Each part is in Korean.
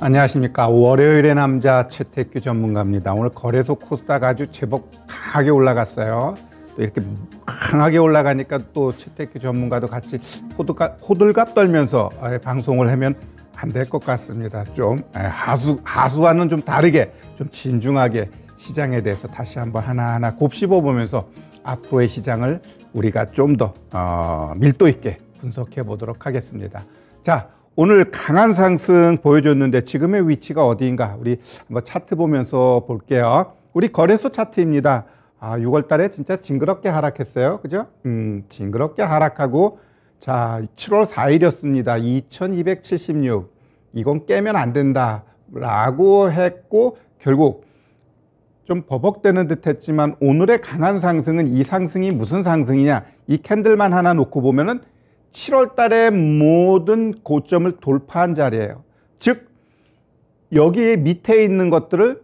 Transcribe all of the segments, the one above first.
안녕하십니까. 월요일의 남자 채택규 전문가입니다. 오늘 거래소 코스닥 아주 제법 강하게 올라갔어요. 또 이렇게 강하게 올라가니까 또 채택규 전문가도 같이 호들갑, 호들갑 떨면서 아, 방송을 하면 안 될 것 같습니다. 좀 하수, 하수와는 좀 다르게 좀 진중하게 시장에 대해서 다시 한번 하나하나 곱씹어 보면서 앞으로의 시장을 우리가 좀더 어, 밀도 있게 분석해 보도록 하겠습니다. 자, 오늘 강한 상승 보여줬는데 지금의 위치가 어디인가 우리 한번 차트 보면서 볼게요. 우리 거래소 차트입니다. 아, 6월 달에 진짜 징그럽게 하락했어요. 그죠? 음, 징그럽게 하락하고 자, 7월 4일이었습니다. 2276. 이건 깨면 안 된다. 라고 했고 결국 좀 버벅대는 듯 했지만 오늘의 강한 상승은 이 상승이 무슨 상승이냐. 이 캔들만 하나 놓고 보면은 7월 달에 모든 고점을 돌파한 자리예요. 즉 여기 밑에 있는 것들을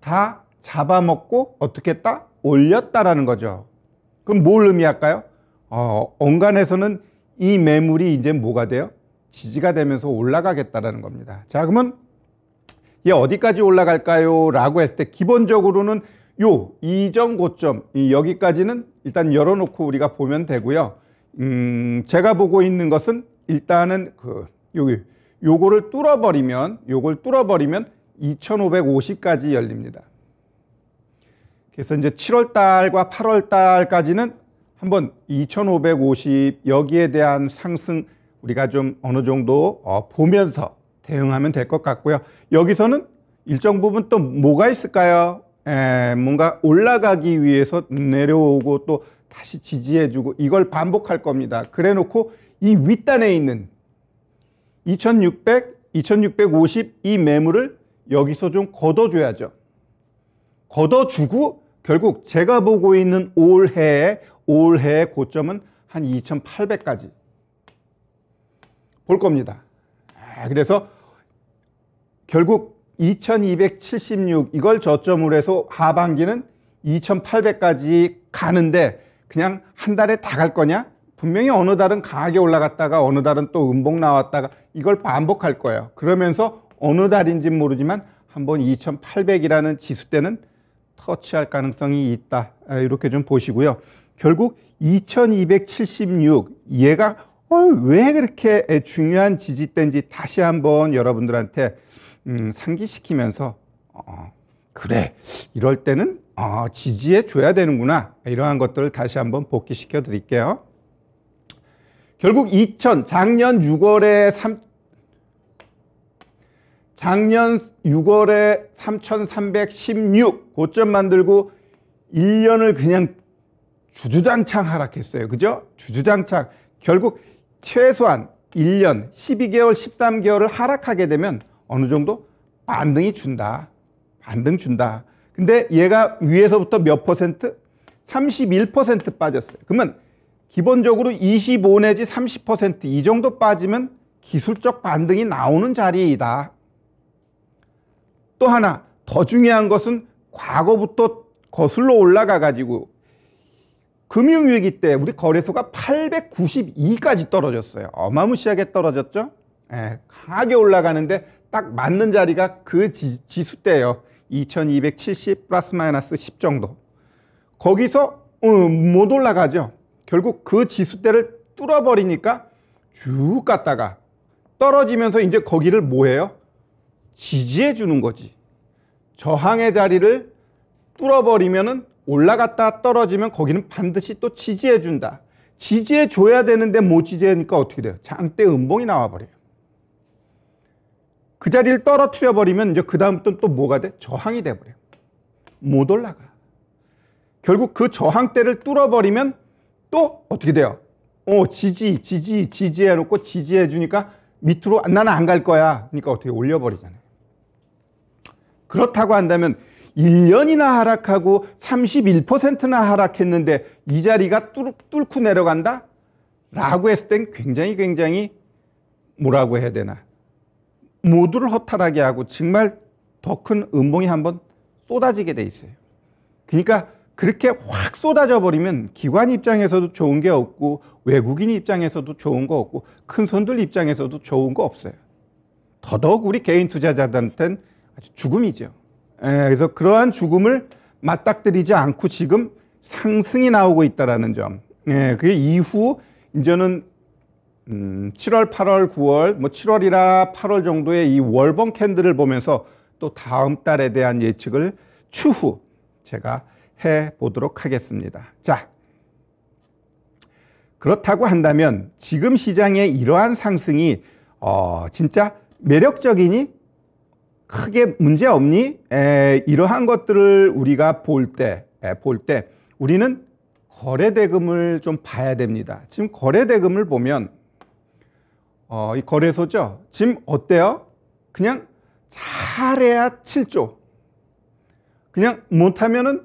다 잡아먹고 어떻게 했다? 올렸다라는 거죠. 그럼 뭘 의미할까요? 어, 언간에서는 이 매물이 이제 뭐가 돼요? 지지가 되면서 올라가겠다라는 겁니다. 자, 그러면 얘 어디까지 올라갈까요? 라고 했을 때 기본적으로는 요 이전 고점 여기까지는 일단 열어놓고 우리가 보면 되고요. 음, 제가 보고 있는 것은 일단은 그 여기 요거를 뚫어버리면 요걸 뚫어버리면 2550까지 열립니다. 그래서 이제 7월 달과 8월 달까지는 한번 2550 여기에 대한 상승 우리가 좀 어느 정도 어, 보면서 대응하면 될 것 같고요. 여기서는 일정 부분 또 뭐가 있을까요? 에, 뭔가 올라가기 위해서 내려오고 또 다시 지지해주고 이걸 반복할 겁니다. 그래 놓고 이 윗단에 있는 2600, 2650 이 매물을 여기서 좀 걷어줘야죠. 걷어주고 결국 제가 보고 있는 올해의 올해의 고점은 한 2800까지 볼 겁니다. 아, 그래서 결국 2276 이걸 저점으로 해서 하반기는 2800까지 가는데 그냥 한 달에 다 갈 거냐? 분명히 어느 달은 강하게 올라갔다가 어느 달은 또 음봉 나왔다가 이걸 반복할 거예요. 그러면서 어느 달인지는 모르지만 한 번 2800이라는 지수대는 터치할 가능성이 있다. 아, 이렇게 좀 보시고요. 결국 2276 얘가 왜 그렇게 중요한 지지대인지 다시 한번 여러분들한테 음, 상기시키면서 어, 그래 이럴 때는 아, 지지해 줘야 되는구나. 이러한 것들을 다시 한번 복기시켜 드릴게요. 결국 2000 작년 6월에 3 작년 6월에 3316 고점 만들고 1년을 그냥 주주장창 하락했어요. 그죠? 주주장창. 결국 최소한 1년, 12개월, 13개월을 하락하게 되면 어느 정도 반등이 준다. 반등 준다. 근데 얘가 위에서부터 몇 퍼센트? 31% 빠졌어요. 그러면 기본적으로 25 내지 30%이 정도 빠지면 기술적 반등이 나오는 자리이다. 또 하나 더 중요한 것은 과거부터 거슬러 올라가 가지고 금융위기 때 우리 거래소가 892까지 떨어졌어요. 어마무시하게 떨어졌죠? 예, 강하게 올라가는데 딱 맞는 자리가 그 지, 지수 때예요. 2270 플러스 마이너스 10 정도 거기서 음, 못 올라가죠 결국 그 지수대를 뚫어버리니까 쭉 갔다가 떨어지면서 이제 거기를 뭐해요 지지해 주는 거지 저항의 자리를 뚫어버리면은 올라갔다 떨어지면 거기는 반드시 또 지지해 준다 지지해 줘야 되는데 못 지지하니까 어떻게 돼요? 장대 음봉이 나와버려요 그 자리를 떨어뜨려 버리면 이제 그 다음부터 또 뭐가 돼? 저항이 돼 버려. 못 올라가. 결국 그 저항대를 뚫어 버리면 또 어떻게 돼요? 어, 지지, 지지, 지지해 놓고 지지해 주니까 밑으로 나는 안 갈 거야. 그러니까 어떻게 올려 버리잖아요. 그렇다고 한다면 1년이나 하락하고 31%나 하락했는데 이 자리가 뚫, 뚫고 내려간다? 라고 했을 땐 굉장히 굉장히 뭐라고 해야 되나? 모두를 허탈하게 하고 정말 더 큰 음봉이 한 번 쏟아지게 돼 있어요. 그러니까 그렇게 확 쏟아져 버리면 기관 입장에서도 좋은 게 없고 외국인 입장에서도 좋은 거 없고 큰 손들 입장에서도 좋은 거 없어요. 더더욱 우리 개인 투자자들한테는 아주 죽음이죠. 에, 예, 그래서 그러한 죽음을 맞닥뜨리지 않고 지금 상승이 나오고 있다라는 점. 예, 그 이후 이제는 음, 7월, 8월, 9월, 뭐 7월이나 8월 정도의 이월번 캔들을 보면서 또 다음 달에 대한 예측을 추후 제가 해 보도록 하겠습니다. 자. 그렇다고 한다면 지금 시장의 이러한 상승이 어, 진짜 매력적이니 크게 문제 없니? 에, 이러한 것들을 우리가 볼 때, 에, 볼 때, 우리는 거래대금을 좀 봐야 됩니다. 지금 거래대금을 보면 어, 이 거래소죠. 지금 어때요? 그냥 잘해야 7조. 그냥 못하면은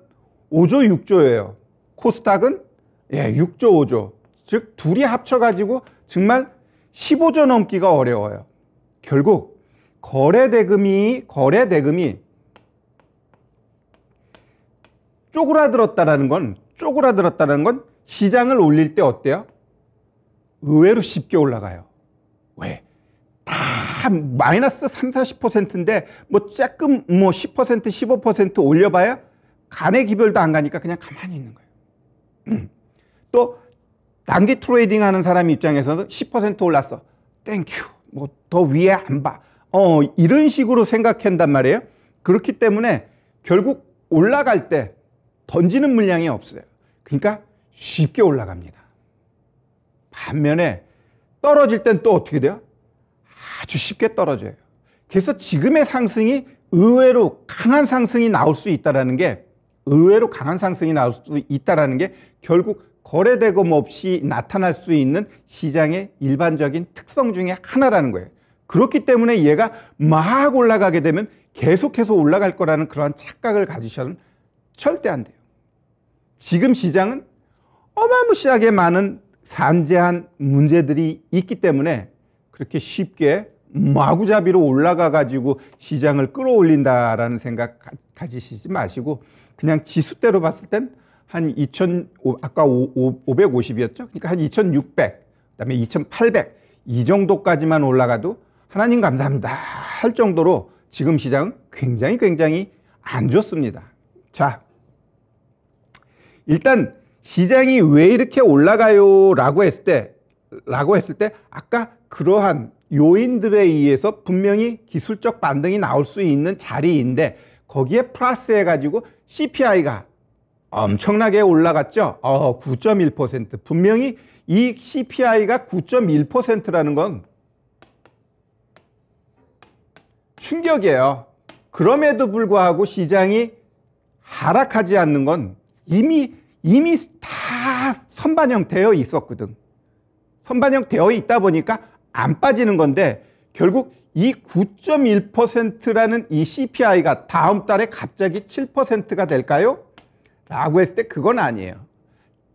5조, 6조예요. 코스닥은 예, 6조, 5조. 즉, 둘이 합쳐가지고 정말 15조 넘기가 어려워요. 결국, 거래대금이, 거래대금이 쪼그라들었다라는 건, 쪼그라들었다라는 건 시장을 올릴 때 어때요? 의외로 쉽게 올라가요. 왜? 다 마이너스 30, 40%인데 뭐 조금 뭐 10%, 15% 올려봐야 간의 기별도 안 가니까 그냥 가만히 있는 거예요. 음. 또 단기 트레이딩 하는 사람 입장에서는 10% 올랐어. 땡큐. 뭐더 위에 안 봐. 어, 이런 식으로 생각한단 말이에요. 그렇기 때문에 결국 올라갈 때 던지는 물량이 없어요. 그러니까 쉽게 올라갑니다. 반면에 떨어질 땐 또 어떻게 돼요? 아주 쉽게 떨어져요. 그래서 지금의 상승이 의외로 강한 상승이 나올 수있다는게 의외로 강한 상승이 나올 수있다는게 결국 거래대금 없이 나타날 수 있는 시장의 일반적인 특성 중에 하나라는 거예요. 그렇기 때문에 얘가 막 올라가게 되면 계속해서 올라갈 거라는 그러한 착각을 가지셔는 절대 안 돼요. 지금 시장은 어마무시하게 많은 산재한 문제들이 있기 때문에 그렇게 쉽게 마구잡이로 올라가 가지고 시장을 끌어올린다라는 생각 가지시지 마시고 그냥 지수대로 봤을 땐 한 2,000 아까 550이었죠? 그러니까 한 2,600, 그다음에 2,800 이 정도까지만 올라가도 하나님 감사합니다 할 정도로 지금 시장은 굉장히 굉장히 안 좋습니다. 자, 일단 시장이 왜 이렇게 올라가요? 라고 했을 때, 라고 했을 때, 아까 그러한 요인들에 의해서 분명히 기술적 반등이 나올 수 있는 자리인데, 거기에 플러스 해가지고 CPI가 엄청나게 올라갔죠? 어, 9.1%. 분명히 이 CPI가 9.1%라는 건 충격이에요. 그럼에도 불구하고 시장이 하락하지 않는 건 이미 이미 다 선반영되어 있었거든. 선반영되어 있다 보니까 안 빠지는 건데 결국 이 9.1%라는 이 CPI가 다음 달에 갑자기 7%가 될까요? 라고 했을 때 그건 아니에요.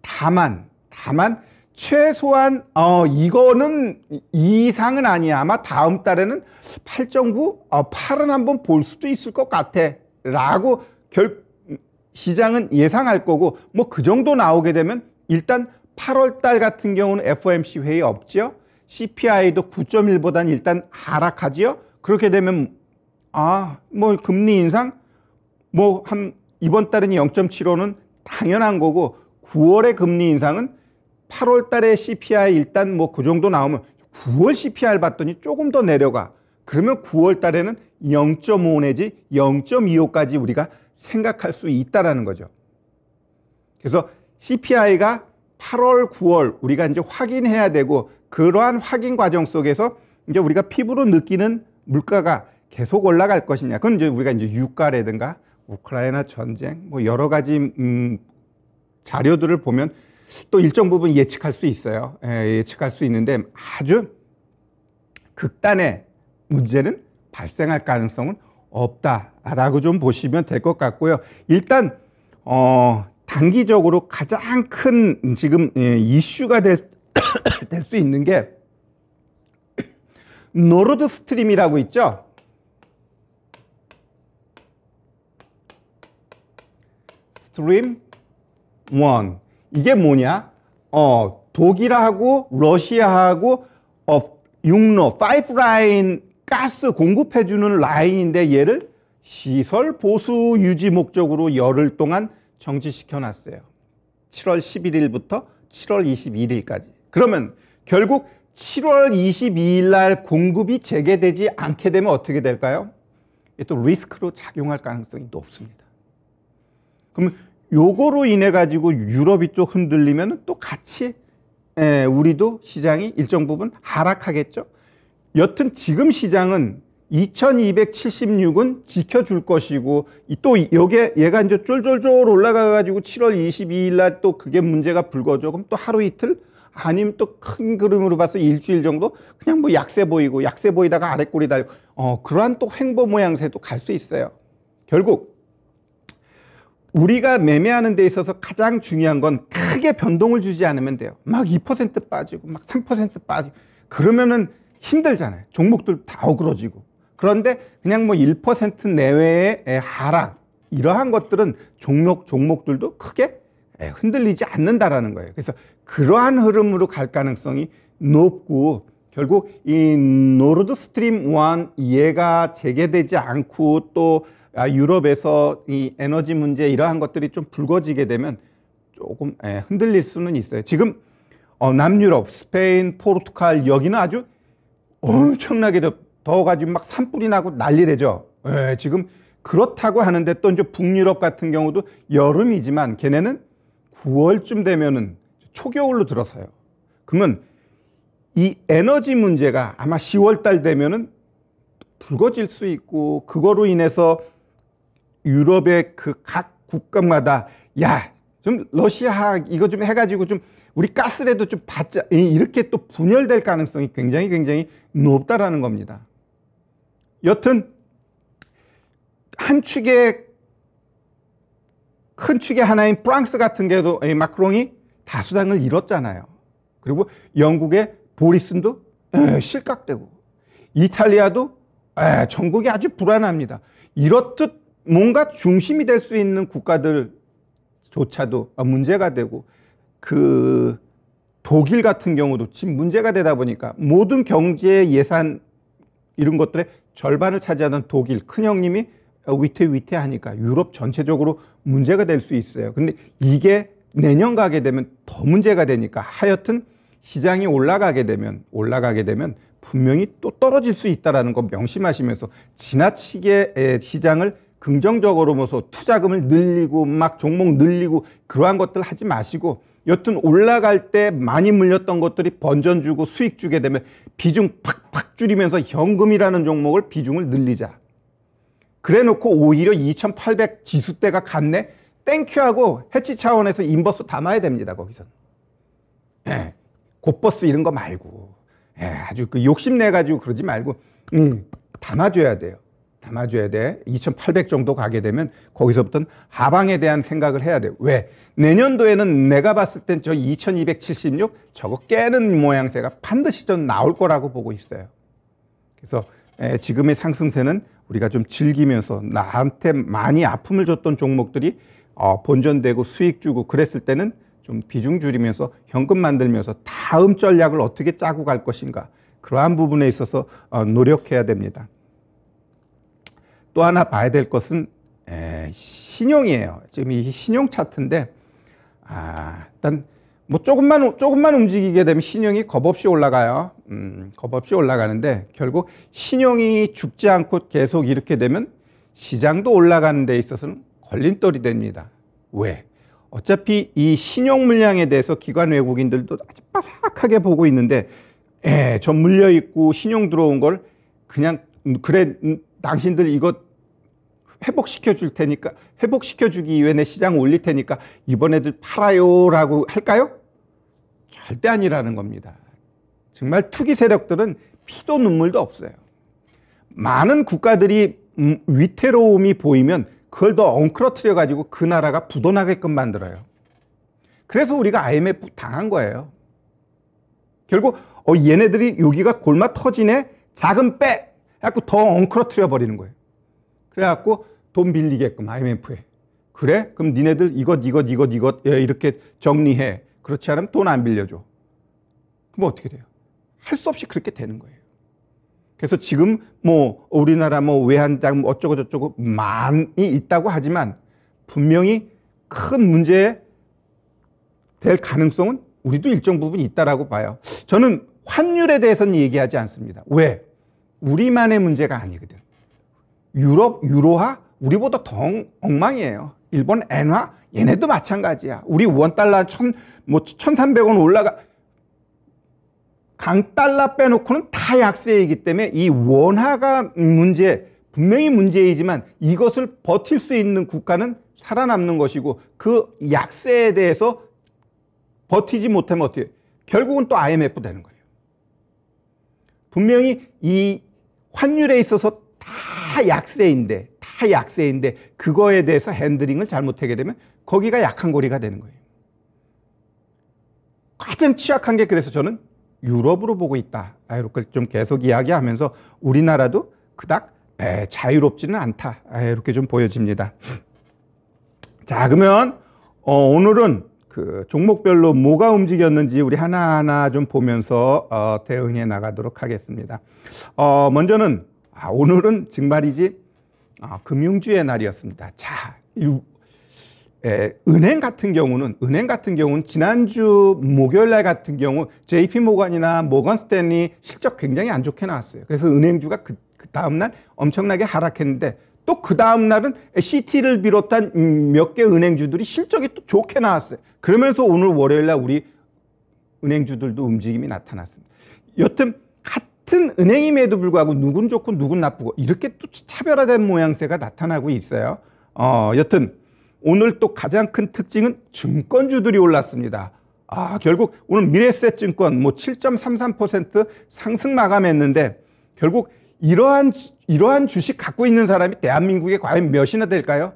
다만, 다만 최소한 어 이거는 이상은 아니야. 아마 다음 달에는 8.9, 어 8은 한번 볼 수도 있을 것 같아. 라고 결 시장은 예상할 거고 뭐 그 정도 나오게 되면 일단 8월 달 같은 경우는 FOMC 회의 없지요. CPI도 9.1보다는 일단 하락하지요. 그렇게 되면 아, 뭐 금리 인상 뭐 한 이번 달은 0.75는 당연한 거고 9월의 금리 인상은 8월 달에 CPI 일단 뭐 그 정도 나오면 9월 CPI를 봤더니 조금 더 내려가. 그러면 9월 달에는 0.5 내지 0.25까지 우리가 생각할 수 있다라는 거죠. 그래서 CPI가 8월, 9월 우리가 이제 확인해야 되고 그러한 확인 과정 속에서 이제 우리가 피부로 느끼는 물가가 계속 올라갈 것이냐. 그건 이제 우리가 이제 유가라든가 우크라이나 전쟁 뭐 여러 가지 음, 자료들을 보면 또 일정 부분 예측할 수 있어요. 예, 측할수 있는데 아주 극단의 문제는 발생할 가능성은 없다라고 좀 보시면 될 것 같고요. 일단 어 단기적으로 가장 큰 지금 예, 이슈가 될 수 있는 게 노르드 스트림이라고 있죠. 스트림 1 이게 뭐냐? 어 독일하고 러시아하고 어 육로 파이프라인 가스 공급해주는 라인인데 얘를 시설 보수 유지 목적으로 열흘 동안 정지시켜 놨어요. 7월 11일부터 7월 21일까지. 그러면 결국 7월 22일 날 공급이 재개되지 않게 되면 어떻게 될까요? 또 리스크로 작용할 가능성이 높습니다. 그러면 요거로 인해 가지고 유럽이 좀 흔들리면 또 같이 예, 우리도 시장이 일정 부분 하락하겠죠. 여튼 지금 시장은 2276은 지켜줄 것이고 또 여기에 얘가 이제 쫄쫄쫄 올라가 가지고 7월 22일 날 또 그게 문제가 불거져 그럼 또 하루 이틀 아니면 또 큰 그림으로 봐서 일주일 정도 그냥 뭐 약세 보이고 약세 보이다가 아래꼬리 달고 어 그러한 또 횡보 모양새도 갈 수 있어요 결국 우리가 매매하는 데 있어서 가장 중요한 건 크게 변동을 주지 않으면 돼요 막 2% 빠지고 막 3% 빠지고 그러면은 힘들잖아요. 종목들 다 어그러지고. 그런데 그냥 뭐 1% 내외의 하락 이러한 것들은 종목 종목들도 크게 예, 흔들리지 않는다라는 거예요. 그래서 그러한 흐름으로 갈 가능성이 높고 결국 이 노르드 스트림 원 이해가 재개되지 않고 또 아, 유럽에서 이 에너지 문제 이러한 것들이 좀 불거지게 되면 조금 예, 흔들릴 수는 있어요. 지금 어, 남유럽, 스페인, 포르투갈 여기는 아주 엄청나게 더, 워가지고막 산불이 나고 난리래죠. 예, 지금 그렇다고 하는데 또 이제 북유럽 같은 경우도 여름이지만 걔네는 9월쯤 되면은 초겨울로 들어서요. 그러면 이 에너지 문제가 아마 10월 달 되면은 불거질수 있고 그거로 인해서 유럽의 그 각 국가마다 야좀 러시아 이거 좀 해가지고 좀 우리 가스라도 좀 받자 이렇게 또 분열될 가능성이 굉장히 굉장히 높다라는 겁니다. 여튼 한 축의 큰 축의 하나인 프랑스 같은 게도 마크롱이 다수당을 잃었잖아요. 그리고 영국의 보리슨도 실각되고 이탈리아도 전국이 아주 불안합니다. 이렇듯 뭔가 중심이 될 수 있는 국가들조차도 문제가 되고 그 독일 같은 경우도 지금 문제가 되다 보니까 모든 경제 예산 이런 것들의 절반을 차지하는 독일 큰형님이 위태위태하니까 유럽 전체적으로 문제가 될 수 있어요. 근데 이게 내년 가게 되면 더 문제가 되니까 하여튼 시장이 올라가게 되면 올라가게 되면 분명히 또 떨어질 수 있다라는 거 명심하시면서 지나치게 시장을 긍정적으로 보서 투자금을 늘리고 막 종목 늘리고 그러한 것들 하지 마시고 여튼 올라갈 때 많이 물렸던 것들이 번전 주고 수익 주게 되면 비중 팍팍 줄이면서 현금이라는 종목을 비중을 늘리자. 그래 놓고 오히려 2800 지수대가 갔네? 땡큐하고 해치 차원에서 인버스 담아야 됩니다, 거기선 예. 곧버스 이런 거 말고. 예, 아주 그 욕심내가지고 그러지 말고, 음, 담아줘야 돼요. 담아줘야 돼. 2,800 정도 가게 되면 거기서부터는 하방에 대한 생각을 해야 돼. 왜? 내년도에는 내가 봤을 땐 저 2,276 저거 깨는 모양새가 반드시 전 나올 거라고 보고 있어요. 그래서 예, 지금의 상승세는 우리가 좀 즐기면서 나한테 많이 아픔을 줬던 종목들이 어, 본전되고 수익 주고 그랬을 때는 좀 비중 줄이면서 현금 만들면서 다음 전략을 어떻게 짜고 갈 것인가 그러한 부분에 있어서 어, 노력해야 됩니다. 또 하나 봐야 될 것은 에, 신용이에요. 지금 이 신용 차트인데 아, 일단 뭐 조금만 조금만 움직이게 되면 신용이 겁없이 올라가요. 음, 겁없이 올라가는데 결국 신용이 죽지 않고 계속 이렇게 되면 시장도 올라가는 데 있어서는 걸림돌이 됩니다. 왜? 어차피 이 신용 물량에 대해서 기관 외국인들도 아주 빠삭하게 보고 있는데 에, 저 물려 있고 신용 들어온 걸 그냥 그래 당신들 이것 회복시켜 줄 테니까 회복시켜 주기 위해 내 시장 올릴 테니까 이번에도 팔아요라고 할까요? 절대 아니라는 겁니다. 정말 투기 세력들은 피도 눈물도 없어요. 많은 국가들이 음, 위태로움이 보이면 그걸 더 엉클어뜨려 가지고 그 나라가 부도나게끔 만들어요. 그래서 우리가 IMF 당한 거예요. 결국 어 얘네들이 여기가 골마 터지네. 자금 빼. 그래갖고 더 엉클어뜨려 버리는 거예요. 그래갖고 돈 빌리게끔 IMF에. 그래? 그럼 니네들 이것, 이것, 이것, 이것 예, 이렇게 정리해. 그렇지 않으면 돈 안 빌려줘. 그럼 어떻게 돼요? 할 수 없이 그렇게 되는 거예요. 그래서 지금 뭐 우리나라 뭐 외환장 뭐 어쩌고저쩌고 많이 있다고 하지만 분명히 큰 문제 될 가능성은 우리도 일정 부분 있다라고 봐요. 저는 환율에 대해서는 얘기하지 않습니다. 왜? 우리만의 문제가 아니거든. 유럽 유로화 우리보다 더 엉망이에요. 일본 엔화 얘네도 마찬가지야. 우리 원달러 천, 뭐, 1300원 올라가. 강달러 빼놓고는 다 약세이기 때문에 이 원화가 문제, 분명히 문제이지만 이것을 버틸 수 있는 국가는 살아남는 것이고 그 약세에 대해서 버티지 못하면 어떻게 결국은 또 IMF 되는 거예요. 분명히 이 환율에 있어서 다 약세인데, 다 약세인데, 그거에 대해서 핸드링을 잘못하게 되면 거기가 약한 고리가 되는 거예요. 가장 취약한 게 그래서 저는 유럽으로 보고 있다. 아, 이렇게 좀 계속 이야기하면서 우리나라도 그닥 자유롭지는 않다. 아, 이렇게 좀 보여집니다. 자, 그러면 어, 오늘은 그 종목별로 뭐가 움직였는지 우리 하나하나 좀 보면서 어, 대응해 나가도록 하겠습니다. 어, 먼저는 아, 오늘은 증말이지 아, 금융주의 날이었습니다. 자, 유, 에, 은행 같은 경우는 은행 같은 경우는 지난주 목요일 날 같은 경우 JP 모건이나 모건 스탠리 실적 굉장히 안 좋게 나왔어요. 그래서 은행주가 그, 그 다음 날 엄청나게 하락했는데 또그 다음날은 시티를 비롯한 몇 개 은행주들이 실적이 또 좋게 나왔어요. 그러면서 오늘 월요일날 우리 은행주들도 움직임이 나타났습니다. 여튼 같은 은행임에도 불구하고 누군 좋고 누군 나쁘고 이렇게 또 차별화된 모양새가 나타나고 있어요. 어, 여튼 오늘 또 가장 큰 특징은 증권주들이 올랐습니다. 아, 결국 오늘 미래세증권뭐 7.33% 상승 마감했는데 결국 이러한, 이러한 주식 갖고 있는 사람이 대한민국에 과연 몇이나 될까요?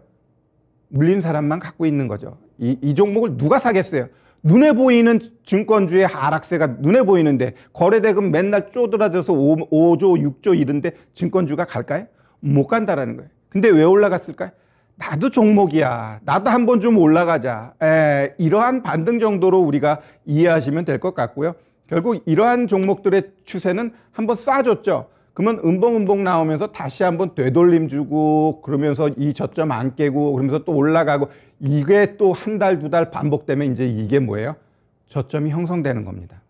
물린 사람만 갖고 있는 거죠. 이, 이 종목을 누가 사겠어요? 눈에 보이는 증권주의 하락세가 눈에 보이는데 거래대금 맨날 쪼들어져서 5, 조 6조 이런데 증권주가 갈까요? 못 간다라는 거예요. 근데 왜 올라갔을까요? 나도 종목이야. 나도 한 번 좀 올라가자. 에, 이러한 반등 정도로 우리가 이해하시면 될 것 같고요. 결국 이러한 종목들의 추세는 한 번 쏴줬죠. 그러면 음봉음봉 나오면서 다시 한 번 되돌림 주고 그러면서 이 저점 안 깨고 그러면서 또 올라가고 이게 또 한 달 두 달 반복되면 이제 이게 뭐예요? 저점이 형성되는 겁니다.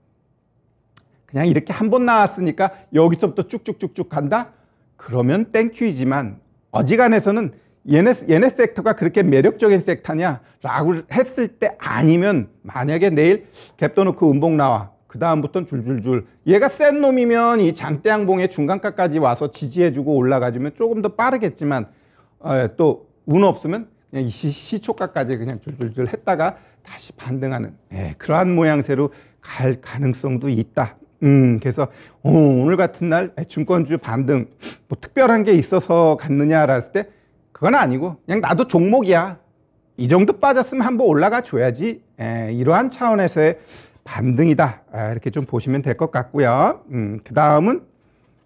그냥 이렇게 한 번 나왔으니까 여기서부터 쭉쭉쭉쭉 간다? 그러면 땡큐이지만 어지간해서는 얘네, 얘네 섹터가 그렇게 매력적인 섹터냐라고 했을 때 아니면 만약에 내일 갭도 놓고 음봉 나와 그 다음부터는 줄줄줄 얘가 센 놈이면 이 장대양봉의 중간가까지 와서 지지해주고 올라가주면 조금 더 빠르겠지만 어, 또 운 없으면 그냥 이 시초가까지 그냥 줄줄줄 했다가 다시 반등하는 예, 그러한 모양새로 갈 가능성도 있다. 음, 그래서 오, 오늘 같은 날 증권주 반등 뭐 특별한 게 있어서 갔느냐라 했을 때 그건 아니고 그냥 나도 종목이야. 이 정도 빠졌으면 한번 올라가 줘야지. 예, 이러한 차원에서의 반등이다. 아, 이렇게 좀 보시면 될 것 같고요. 음, 그 다음은,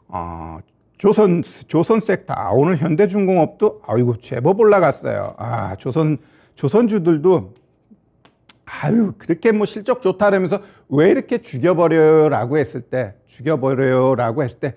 어, 조선, 조선 섹터. 아, 오늘 현대중공업도, 아이고, 제법 올라갔어요. 아, 조선, 조선주들도, 아유, 그렇게 뭐 실적 좋다라면서 왜 이렇게 죽여버려라고 요 했을 때, 죽여버려라고 요 했을 때,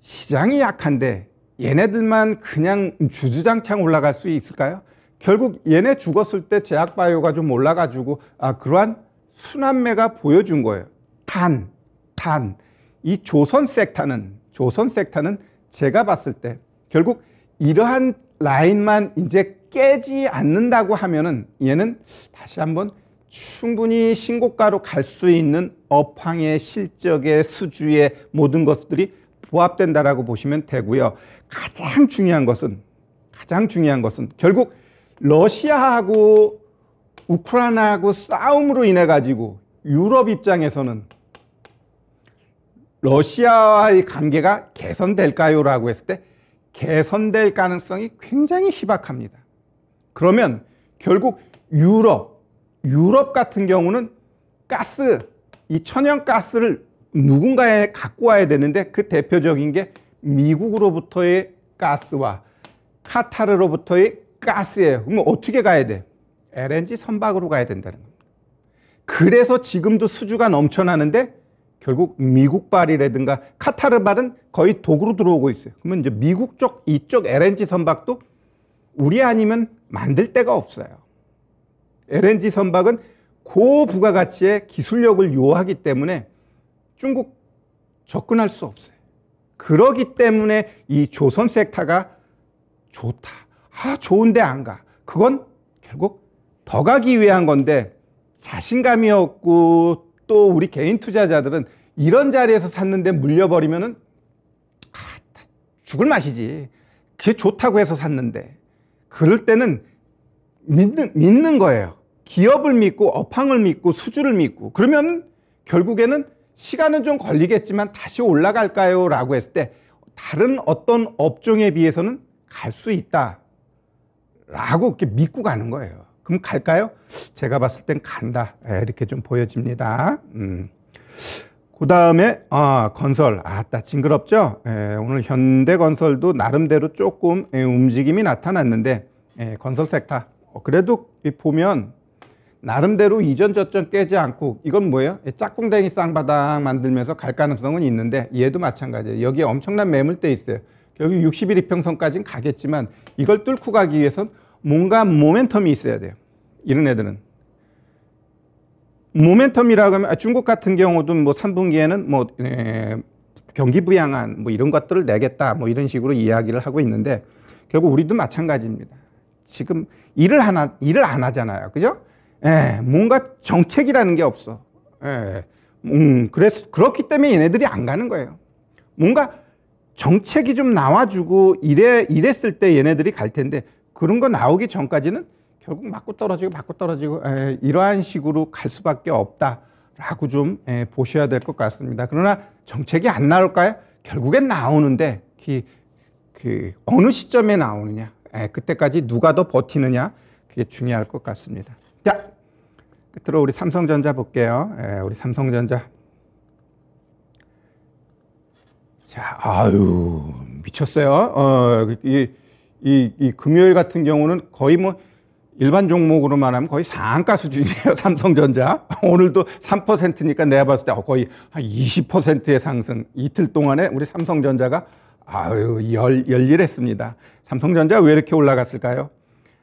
시장이 약한데 얘네들만 그냥 주주장창 올라갈 수 있을까요? 결국 얘네 죽었을 때 제약바이오가 좀 올라가지고 아, 그러한 순환매가 보여준 거예요. 단, 단, 이 조선 섹터는, 조선 섹터는 제가 봤을 때 결국 이러한 라인만 이제 깨지 않는다고 하면은 얘는 다시 한번 충분히 신고가로 갈 수 있는 업황의 실적의 수주의 모든 것들이 부합된다라고 보시면 되고요. 가장 중요한 것은 가장 중요한 것은 결국 러시아하고 우크라이나하고 싸움으로 인해 가지고 유럽 입장에서는 러시아와의 관계가 개선될까요? 라고 했을 때 개선될 가능성이 굉장히 희박합니다. 그러면 결국 유럽, 유럽 같은 경우는 가스, 이 천연가스를 누군가에 갖고 와야 되는데 그 대표적인 게 미국으로부터의 가스와 카타르로부터의 가스예요. 그러 어떻게 가야 돼? LNG 선박으로 가야 된다는 겁니다. 그래서 지금도 수주가 넘쳐나는데 결국 미국발이라든가 카타르발은 거의 도구로 들어오고 있어요. 그러면 이제 미국 쪽 이쪽 LNG 선박도 우리 아니면 만들 데가 없어요. LNG 선박은 고부가가치의 기술력을 요하기 때문에 중국 접근할 수 없어요. 그러기 때문에 이 조선 섹터가 좋다. 아, 좋은데 안 가. 그건 결국 더 가기 위한 건데 자신감이 없고 또 우리 개인 투자자들은 이런 자리에서 샀는데 물려버리면은 아, 죽을 맛이지. 그게 좋다고 해서 샀는데 그럴 때는 믿는, 믿는 거예요. 기업을 믿고 업황을 믿고 수주를 믿고 그러면 결국에는 시간은 좀 걸리겠지만 다시 올라갈까요? 라고 했을 때 다른 어떤 업종에 비해서는 갈 수 있다. 라고 이렇게 믿고 가는 거예요. 그럼 갈까요? 제가 봤을 땐 간다. 예, 이렇게 좀 보여집니다. 음. 그 다음에 아, 건설 아따 징그럽죠 에, 예, 오늘 현대건설도 나름대로 조금 에, 예, 움직임이 나타났는데 에, 건설 섹터 어, 그래도 보면 나름대로 이전 저전 깨지 않고 이건 뭐예요 짝꿍댕이 쌍바닥 만들면서 갈 가능성은 있는데 얘도 마찬가지예요 여기에 엄청난 매물대 있어요 결국 60일 이평선까지는 가겠지만 이걸 뚫고 가기 위해선 뭔가 모멘텀이 있어야 돼요. 이런 애들은. 모멘텀이라고 하면 아, 중국 같은 경우도 뭐 3분기에는 뭐 에, 예, 경기 부양안 뭐 이런 것들을 내겠다 뭐 이런 식으로 이야기를 하고 있는데 결국 우리도 마찬가지입니다. 지금 일을 하나 일을 안 하잖아요. 그죠? 에, 예, 뭔가 정책이라는 게 없어. 에, 예, 음, 그래서 그렇기 때문에 얘네들이 안 가는 거예요. 뭔가 정책이 좀 나와주고 이래, 이랬을 때 얘네들이 갈 텐데 그런 거 나오기 전까지는 결국 맞고 떨어지고 맞고 떨어지고 에, 이러한 식으로 갈 수밖에 없다라고 좀 에, 보셔야 될 것 같습니다. 그러나 정책이 안 나올까요? 결국엔 나오는데 그, 그 어느 시점에 나오느냐 에, 그때까지 누가 더 버티느냐 그게 중요할 것 같습니다. 자 끝으로 우리 삼성전자 볼게요. 우리 삼성전자 자, 아유, 미쳤어요. 어, 이, 이, 이 금요일 같은 경우는 거의 뭐 일반 종목으로 말하면 거의 상가 수준이에요. 삼성전자. 오늘도 3%니까 내가 봤을 때 어, 거의 한 20%의 상승. 이틀 동안에 우리 삼성전자가 아유, 열, 열일했습니다. 삼성전자 왜 이렇게 올라갔을까요?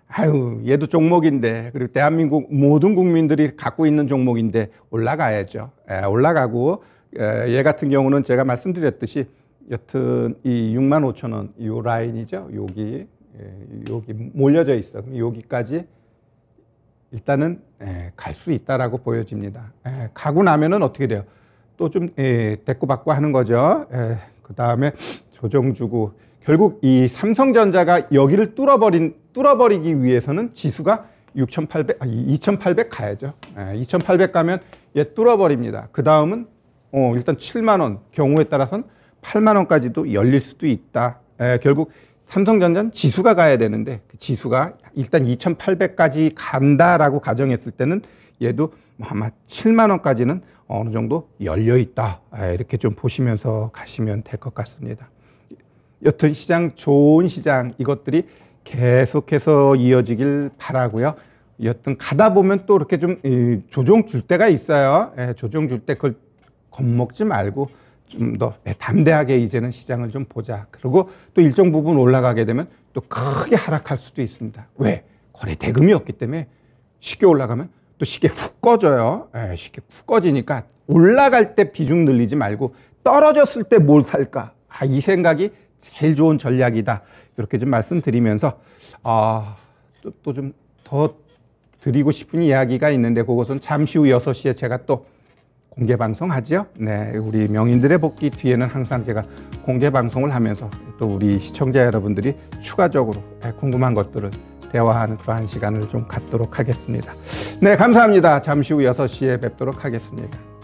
아유, 얘도 종목인데, 그리고 대한민국 모든 국민들이 갖고 있는 종목인데 올라가야죠. 예, 올라가고, 얘 같은 경우는 제가 말씀드렸듯이 여튼 이 6만 5천 원, 이 라인이죠. 여기 여기 몰려져 있어. 여기까지 일단은 갈 수 있다라고 보여집니다. 가고 나면은 어떻게 돼요? 또좀 대꾸받고 하는 거죠. 그 다음에 조정 주고 결국 이 삼성전자가 여기를 뚫어버린 뚫어버리기 위해서는 지수가 6,800, 2,800 아, 가야죠. 2,800 가면 얘 뚫어버립니다. 그 다음은 어, 일단 7만 원, 경우에 따라서는 8만 원까지도 열릴 수도 있다. 에, 결국 삼성전자는 지수가 가야 되는데 그 지수가 일단 2,800까지 간다라고 가정했을 때는 얘도 아마 7만 원까지는 어느 정도 열려 있다. 에, 이렇게 좀 보시면서 가시면 될 것 같습니다. 여튼 시장 좋은 시장 이것들이 계속해서 이어지길 바라고요. 여튼 가다 보면 또 이렇게 좀 조정 줄 때가 있어요. 조정 줄 때 그걸 겁먹지 말고 좀 더 담대하게 이제는 시장을 좀 보자. 그리고 또 일정 부분 올라가게 되면 또 크게 하락할 수도 있습니다. 왜? 거래 대금이 없기 때문에 쉽게 올라가면 또 쉽게 훅 꺼져요. 에, 예, 쉽게 훅 꺼지니까 올라갈 때 비중 늘리지 말고 떨어졌을 때 뭘 살까? 아, 이 생각이 제일 좋은 전략이다. 이렇게 좀 말씀드리면서 아, 또 좀더 또 드리고 싶은 이야기가 있는데 그것은 잠시 후 6시에 제가 또 공개 방송 하죠 네, 우리 명인들의 복귀 뒤에는 항상 제가 공개 방송을 하면서 또 우리 시청자 여러분들이 추가적으로 네, 궁금한 것들을 대화하는 그러한 시간을 좀 갖도록 하겠습니다. 네, 감사합니다. 잠시 후 6시에 뵙도록 하겠습니다.